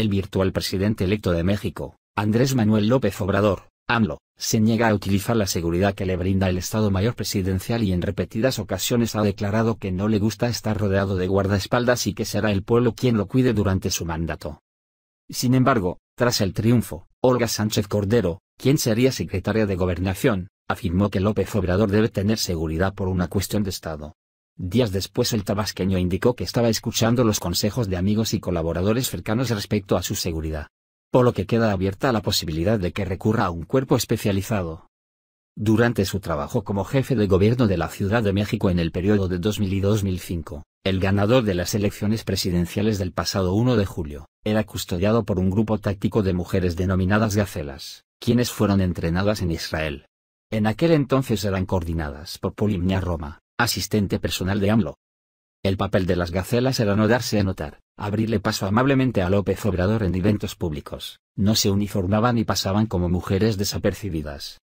el virtual presidente electo de México, Andrés Manuel López Obrador, AMLO, se niega a utilizar la seguridad que le brinda el Estado Mayor Presidencial y en repetidas ocasiones ha declarado que no le gusta estar rodeado de guardaespaldas y que será el pueblo quien lo cuide durante su mandato. Sin embargo, tras el triunfo, Olga Sánchez Cordero, quien sería secretaria de Gobernación, afirmó que López Obrador debe tener seguridad por una cuestión de Estado. Días después el tabasqueño indicó que estaba escuchando los consejos de amigos y colaboradores cercanos respecto a su seguridad. Por lo que queda abierta la posibilidad de que recurra a un cuerpo especializado. Durante su trabajo como jefe de gobierno de la Ciudad de México en el periodo de 2000 y 2005, el ganador de las elecciones presidenciales del pasado 1 de julio, era custodiado por un grupo táctico de mujeres denominadas gacelas, quienes fueron entrenadas en Israel. En aquel entonces eran coordinadas por Polimnia Roma, asistente personal de AMLO. El papel de las gacelas era no darse a notar, abrirle paso amablemente a López Obrador en eventos públicos, no se uniformaban y pasaban como mujeres desapercibidas.